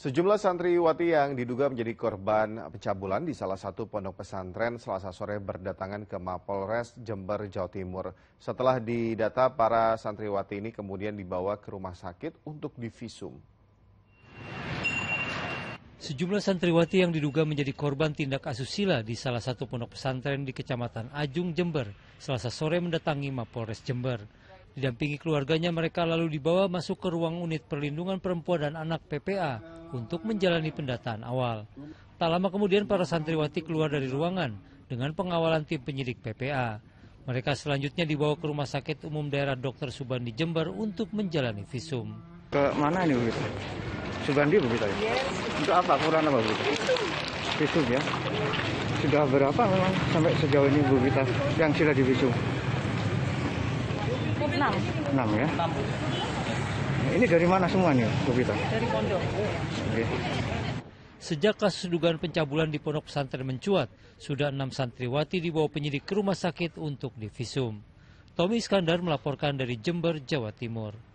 Sejumlah santriwati yang diduga menjadi korban pencabulan di salah satu pondok pesantren selasa sore berdatangan ke Mapolres Jember, Jawa Timur. Setelah didata, para santriwati ini kemudian dibawa ke rumah sakit untuk divisum. Sejumlah santriwati yang diduga menjadi korban tindak asusila di salah satu pondok pesantren di Kecamatan Ajung, Jember, selasa sore mendatangi Mapolres Jember. Didampingi keluarganya, mereka lalu dibawa masuk ke ruang unit perlindungan perempuan dan anak PPA untuk menjalani pendataan awal. Tak lama kemudian para santriwati keluar dari ruangan dengan pengawalan tim penyidik PPA. Mereka selanjutnya dibawa ke Rumah Sakit Umum Daerah Dr. Subandi Jember untuk menjalani visum. Ke mana ini begitu? Subandi begitu ya? Yes. Untuk apa? Kurang apa begitu? Visum ya? Sudah berapa memang sampai sejauh ini Bu Vita yang sudah divisum? 6. 6 ya? Ini dari mana semua nih, Bu Vita? Dari pondok. Oke. Sejak kasus dugaan pencabulan di pondok pesantren mencuat, sudah enam santriwati dibawa penyidik ke rumah sakit untuk divisum. Tommy Iskandar melaporkan dari Jember, Jawa Timur.